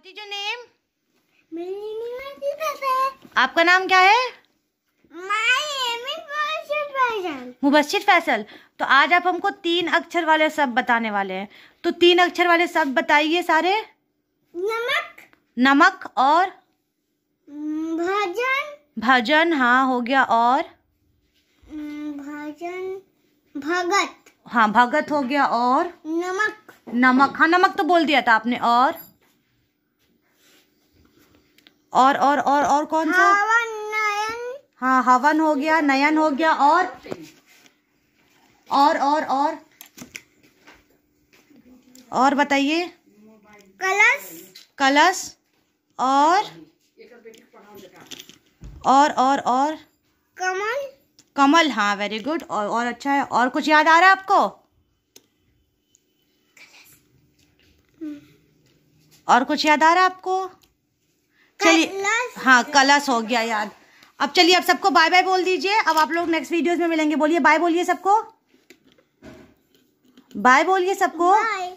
What is your name? आपका नाम क्या है मुबशिर फैसल तो आज आप हमको तीन अक्षर वाले शब्द बताने वाले हैं तो तीन अक्षर वाले शब्द बताइए सारे नमक नमक और भजन भजन हाँ हो गया और भजन भगत हाँ भगत हो गया और नमक नमक हाँ नमक तो बोल दिया था आपने और और और और और कौन सा हवन नयन हाँ हवन हो गया नयन हो गया और और और और और बताइए कलश कलश और और और और कमल कमल हाँ वेरी गुड और और अच्छा है और कुछ याद आ रहा है आपको और कुछ याद आ रहा है आपको चलिए हाँ कलश हो गया याद अब चलिए अब सबको बाय बाय बोल दीजिए अब आप लोग नेक्स्ट वीडियोस में मिलेंगे बोलिए बाय बोलिए सबको बाय बोलिए सबको